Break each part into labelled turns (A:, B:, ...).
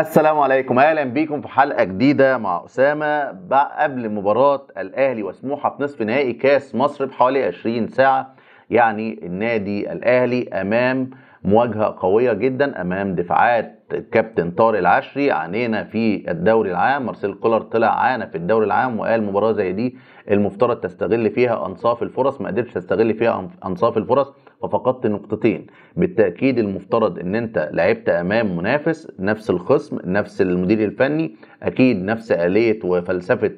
A: السلام عليكم اهلا بيكم في حلقه جديده مع اسامه قبل مباراه الاهلي وسموحه في نصف نهائي كاس مصر بحوالي 20 ساعه يعني النادي الاهلي امام مواجهه قويه جدا امام دفاعات كابتن طارق العشري عانينا في الدوري العام مارسيل كولر طلع عانى في الدوري العام وقال مباراه زي دي المفترض تستغل فيها انصاف الفرص ما قدرتش تستغل فيها انصاف الفرص ففقدت نقطتين بالتاكيد المفترض ان انت لعبت امام منافس نفس الخصم نفس المدير الفني اكيد نفس اليه وفلسفه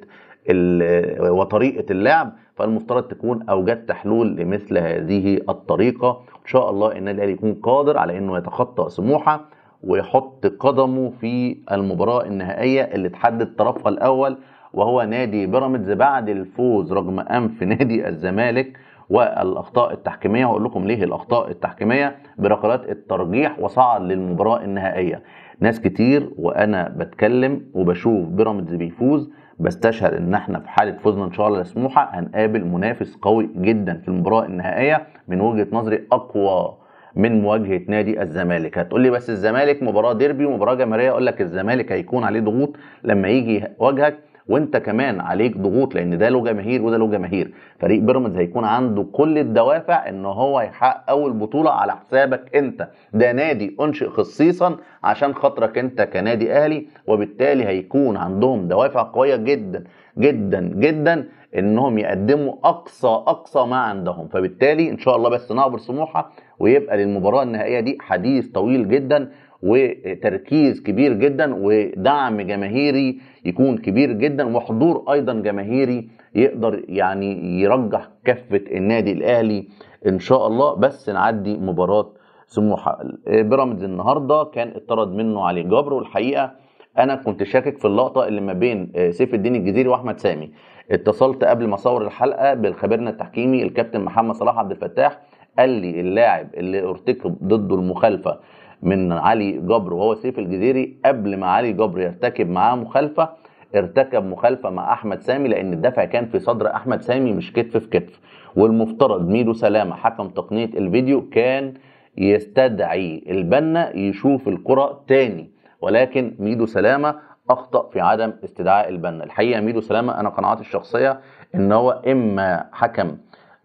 A: وطريقه اللعب فالمفترض تكون اوجدت حلول لمثل هذه الطريقه ان شاء الله النادي الاهلي يكون قادر على انه يتخطى سموحه ويحط قدمه في المباراه النهائيه اللي تحدد طرفها الاول وهو نادي بيراميدز بعد الفوز رغم انف نادي الزمالك والاخطاء التحكيميه هقول لكم ليه الاخطاء التحكيميه بركلات الترجيح وصعد للمباراه النهائيه ناس كتير وانا بتكلم وبشوف بيراميدز بيفوز بستشهد ان احنا في حاله فوزنا ان شاء الله لسموحه هنقابل منافس قوي جدا في المباراه النهائيه من وجهه نظري اقوى من مواجهه نادي الزمالك هتقول لي بس الزمالك مباراه ديربي ومباراه جماهيريه اقول لك الزمالك هيكون عليه ضغوط لما يجي يواجهك وانت كمان عليك ضغوط لان ده له جماهير وده له جماهير فريق بيراميدز هيكون عنده كل الدوافع ان هو يحقق اول بطوله على حسابك انت ده نادي انشئ خصيصا عشان خاطرك انت كنادي اهلي وبالتالي هيكون عندهم دوافع قويه جدا جدا جدا انهم يقدموا اقصى اقصى ما عندهم فبالتالي ان شاء الله بس نعبر سموحه ويبقى للمباراه النهائيه دي حديث طويل جدا وتركيز كبير جدا ودعم جماهيري يكون كبير جدا وحضور ايضا جماهيري يقدر يعني يرجح كفه النادي الاهلي ان شاء الله بس نعدي مباراه سموحه آه، بيراميدز النهارده كان اتطرد منه علي جبر والحقيقه انا كنت شاكك في اللقطه اللي ما بين آه، سيف الدين الجزيري واحمد سامي اتصلت قبل ما اصور الحلقه بالخبيرنا التحكيمي الكابتن محمد صلاح عبد الفتاح قال لي اللاعب اللي ارتكب ضده المخالفه من علي جبر وهو سيف الجزيري قبل ما علي جبر يرتكب معاه مخالفه ارتكب مخالفه مع احمد سامي لان الدفع كان في صدر احمد سامي مش كتف في كتف والمفترض ميدو سلامه حكم تقنيه الفيديو كان يستدعي البنا يشوف الكره تاني ولكن ميدو سلامه اخطا في عدم استدعاء البنا الحقيقه ميدو سلامه انا قناعاتي الشخصيه ان هو اما حكم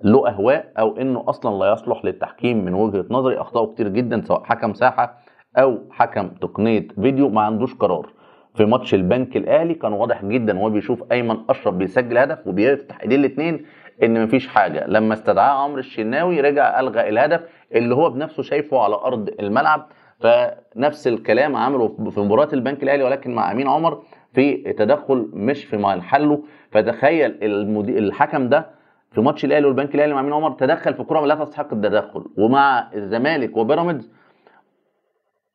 A: له اهواء او انه اصلا لا يصلح للتحكيم من وجهه نظري اخطاؤه كتير جدا سواء حكم ساحه او حكم تقنيه فيديو ما عندوش قرار في ماتش البنك الاهلي كان واضح جدا وهو بيشوف ايمن اشرف بيسجل هدف وبيفتح ايديه الاثنين ان مفيش حاجه لما استدعاه عمرو الشناوي رجع الغى الهدف اللي هو بنفسه شايفه على ارض الملعب فنفس الكلام عمله في مباراه البنك الاهلي ولكن مع امين عمر في تدخل مش في محله فتخيل الحكم ده في ماتش الاهلي والبنك الاهلي مع مين عمر تدخل في كره لا تستحق التدخل ومع الزمالك وبيراميدز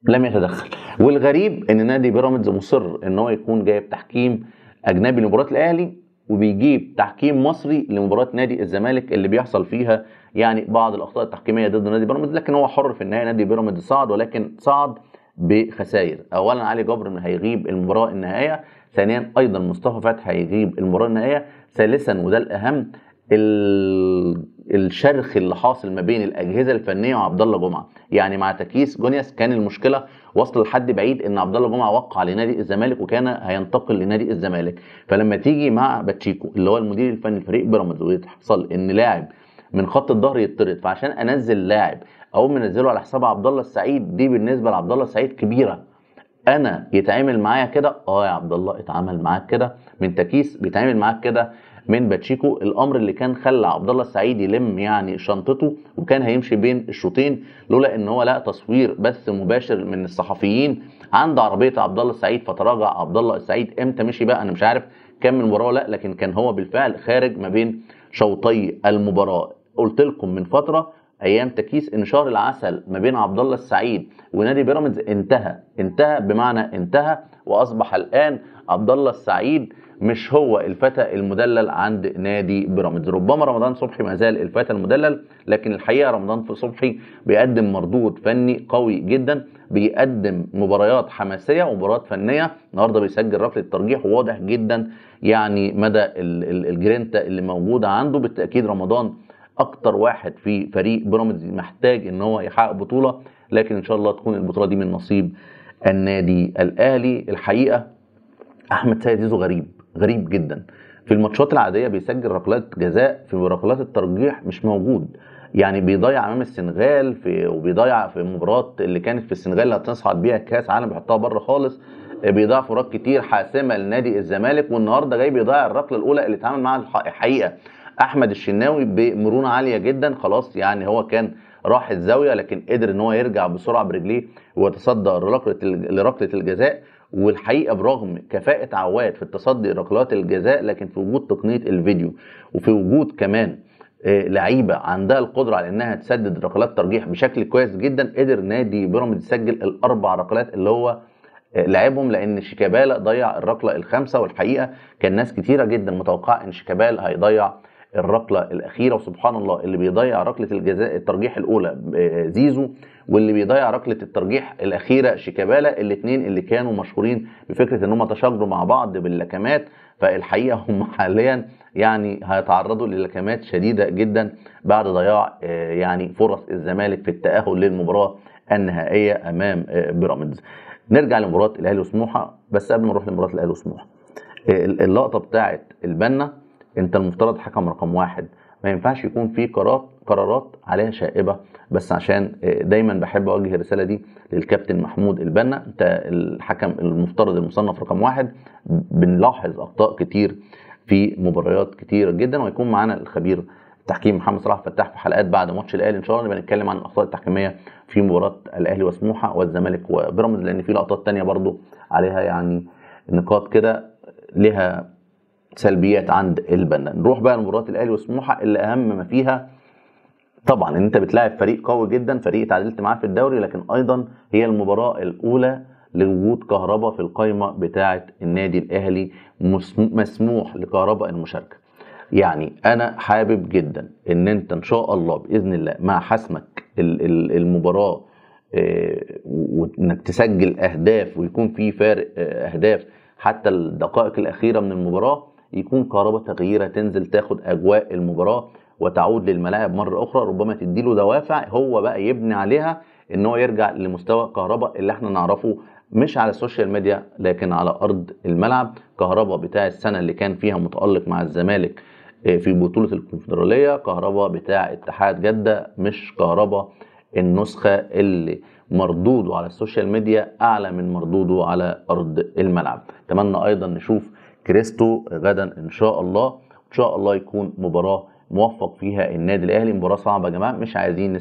A: لم يتدخل والغريب ان نادي بيراميدز مصر ان هو يكون جايب تحكيم اجنبي لمباراه الاهلي وبيجيب تحكيم مصري لمباراه نادي الزمالك اللي بيحصل فيها يعني بعض الاخطاء التحكيميه ضد نادي بيراميدز لكن هو حر في النهايه نادي بيراميدز صعد ولكن صعد بخسائر اولا علي جبر هيغيب المباراه النهائيه ثانيا ايضا مصطفى فتحي هيغيب المباراه النهائيه ثالثا وده الاهم الشرخ اللي حاصل ما بين الاجهزه الفنيه وعبد الله جمعه يعني مع تكيس جونياس كان المشكله وصل لحد بعيد ان عبد الله جمعه وقع لنادي الزمالك وكان هينتقل لنادي الزمالك فلما تيجي مع باتشيكو اللي هو المدير الفني لفريق بيراميدز ويحصل ان لاعب من خط الظهر يطرد فعشان انزل لاعب او منزله على حساب عبد الله السعيد دي بالنسبه لعبد الله السعيد كبيره انا يتعامل معايا كده اه يا عبد الله اتعامل معاك كده من تكيس بيتعامل معاك كده من باتشيكو الامر اللي كان خلى عبد الله السعيد يلم يعني شنطته وكان هيمشي بين الشوطين لولا ان هو لقى تصوير بث مباشر من الصحفيين عند عربيه عبد الله السعيد فتراجع عبد الله السعيد امتى مشي بقى انا مش عارف كمل المباراه لا لكن كان هو بالفعل خارج ما بين شوطي المباراه قلت لكم من فتره ايام تكيس ان شهر العسل ما بين عبد الله السعيد ونادي بيراميدز انتهى انتهى بمعنى انتهى واصبح الان عبد الله السعيد مش هو الفتى المدلل عند نادي بيراميدز ربما رمضان صبحي ما زال الفتى المدلل لكن الحقيقه رمضان في صبحي بيقدم مردود فني قوي جدا بيقدم مباريات حماسيه ومباريات فنيه النهارده بيسجل ركله ترجيح واضح جدا يعني مدى الجرينتا اللي موجوده عنده بالتاكيد رمضان اكتر واحد في فريق بيراميدز محتاج ان هو يحقق بطوله لكن ان شاء الله تكون البطوله دي من نصيب النادي الاهلي الحقيقه احمد سيد زيزو غريب غريب جدا في الماتشات العاديه بيسجل ركلات جزاء في ركلات الترجيح مش موجود يعني بيضيع امام السنغال في وبيضيع في المباراه اللي كانت في السنغال اللي هتصعد بيها كاس عالم بيحطها بره خالص آه، بيضيع فرات كتير حاسمه لنادي الزمالك والنهارده جاي بيضيع الركله الاولى اللي اتعامل معاها الحقيقه احمد الشناوي بمرونه عاليه جدا خلاص يعني هو كان راح الزاويه لكن قدر ان هو يرجع بسرعه برجليه ويتصدى لركله لركله الجزاء والحقيقه برغم كفاءه عواد في التصدي ركلات الجزاء لكن في وجود تقنيه الفيديو وفي وجود كمان آه، لعيبه عندها القدره على انها تسدد ركلات ترجيح بشكل كويس جدا قدر نادي بيراميدز يسجل الاربع ركلات اللي هو آه، لعبهم لان شيكابالا ضيع الركله الخامسه والحقيقه كان ناس كتيره جدا متوقعه ان شيكابالا هيضيع الركله الاخيره وسبحان الله اللي بيضيع ركله الجزاء الترجيح الاولى آه، زيزو واللي بيضيع ركله الترجيح الاخيره شيكابالا الاثنين اللي كانوا مشهورين بفكره ان هم تشاجروا مع بعض باللكمات فالحقيقه هم حاليا يعني هيتعرضوا للكمات شديده جدا بعد ضياع آه، يعني فرص الزمالك في التاهل للمباراه النهائيه امام آه، بيراميدز نرجع لمباراه الاهلي وسموحه بس قبل ما نروح لمباراه الاهلي وسموحه اللقطه بتاعه البنا انت المفترض حكم رقم واحد ما ينفعش يكون في قرارات قرارات عليها شائبه بس عشان آه، دايما بحب اوجه الرساله دي للكابتن محمود البنا انت الحكم المفترض المصنف رقم واحد بنلاحظ اخطاء كتير في مباريات كتيره جدا ويكون معانا الخبير التحكيم محمد صلاح فتاح في حلقات بعد ماتش الاهلي ان شاء الله بنتكلم عن الاخطاء التحكيميه في مباراه الاهلي وسموحه والزمالك وبيراميدز لان في لقطات تانية برضو عليها يعني نقاط كده لها سلبيات عند البنا نروح بقى لمباراه الاهلي وسموحه اللي اهم ما فيها طبعا ان انت بتلاعب فريق قوي جدا فريق اتعادلت معاه في الدوري لكن ايضا هي المباراه الاولى لوجود كهربا في القائمه بتاعه النادي الاهلي مسموح لكهربا المشاركه يعني انا حابب جدا ان انت ان شاء الله باذن الله مع حسمك المباراه آه، وانك تسجل اهداف ويكون في فارق آه، اهداف حتى الدقائق الاخيره من المباراه يكون قرابه تغييره تنزل تاخد اجواء المباراه وتعود للملاعب مره اخرى ربما تديله دوافع هو بقى يبني عليها ان هو يرجع لمستوى كهربا اللي احنا نعرفه مش على السوشيال ميديا لكن على ارض الملعب كهربا بتاع السنه اللي كان فيها متالق مع الزمالك آه، في بطوله الكونفدراليه كهربا بتاع اتحاد جده مش كهربا النسخه اللي مردوده على السوشيال ميديا اعلى من مردوده على ارض الملعب اتمنى ايضا نشوف كريستو غدا ان شاء الله ان شاء الله يكون مباراه موفق فيها النادي الاهلي مباراه صعبه يا جماعه مش عايزين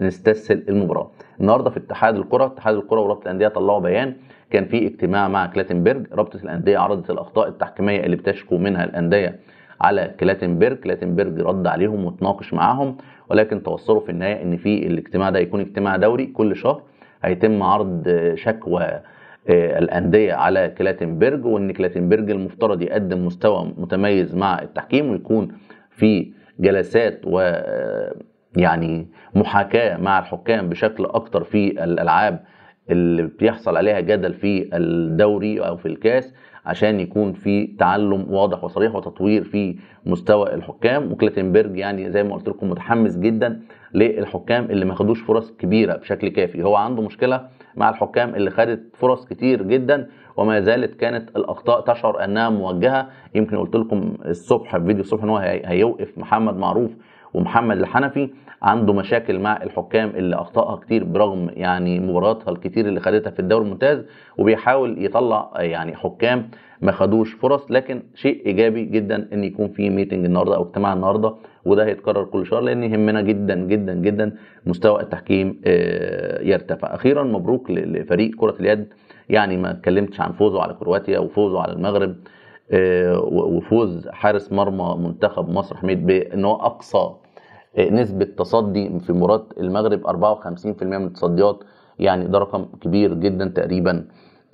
A: نستسهل المباراه النهارده في اتحاد الكره اتحاد الكره ورابطه الانديه طلعوا بيان كان في اجتماع مع كلاتنبرج رابطه الانديه عرضت الاخطاء التحكيميه اللي بتشكو منها الانديه على كلاتنبرج كلاتنبرج رد عليهم وتناقش معاهم ولكن توصلوا في النهايه ان في الاجتماع ده يكون اجتماع دوري كل شهر هيتم عرض شكوى آه، الانديه على كلاتنبرج وان كلاتنبرج المفترض يقدم مستوى متميز مع التحكيم ويكون في جلسات و آه، يعني محاكاه مع الحكام بشكل اكتر في الالعاب اللي بيحصل عليها جدل في الدوري او في الكاس عشان يكون في تعلم واضح وصريح وتطوير في مستوى الحكام وكلاتنبرج يعني زي ما قلت لكم متحمس جدا للحكام اللي ما خدوش فرص كبيره بشكل كافي هو عنده مشكله مع الحكام اللي خدت فرص كتير جدا وما زالت كانت الاخطاء تشعر انها موجهه يمكن قلت لكم الصبح في فيديو الصبح ان هو هيوقف محمد معروف ومحمد الحنفي عنده مشاكل مع الحكام اللي اخطاها كتير برغم يعني مباراتها الكتير اللي خدتها في الدوري الممتاز وبيحاول يطلع آه، يعني حكام ما خدوش فرص لكن شيء ايجابي جدا ان يكون في ميتنج النهارده او اجتماع النهارده وده هيتكرر كل شهر لان يهمنا جدا جدا جدا مستوى التحكيم آه، يرتفع اخيرا مبروك لفريق كره اليد يعني ما اتكلمتش عن فوزه على كرواتيا وفوزه على المغرب آه، وفوز حارس مرمى منتخب مصر حميد بان هو اقصى آه، نسبه تصدي في مباراه المغرب 54% من التصديات يعني ده رقم كبير جدا تقريبا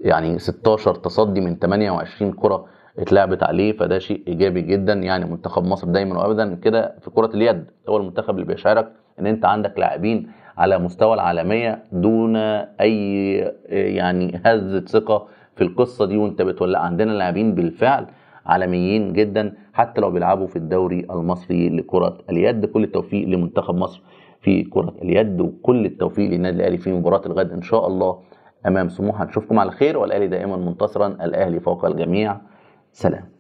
A: يعني 16 تصدي من 28 كره اتلعبت عليه فده شيء ايجابي جدا يعني منتخب مصر دايما وابدا كده في كره اليد هو المنتخب اللي بيشعرك ان انت عندك لاعبين على مستوى العالميه دون اي آه، يعني هزه ثقه في القصه دي وانت بتولع عندنا لاعبين بالفعل عالميين جدا حتى لو بيلعبوا في الدوري المصري لكره اليد كل التوفيق لمنتخب مصر في كره اليد وكل التوفيق للنادي الاهلي في مباراه الغد ان شاء الله امام سموحه نشوفكم على خير والاهلي دائما منتصرا الاهلي فوق الجميع سلام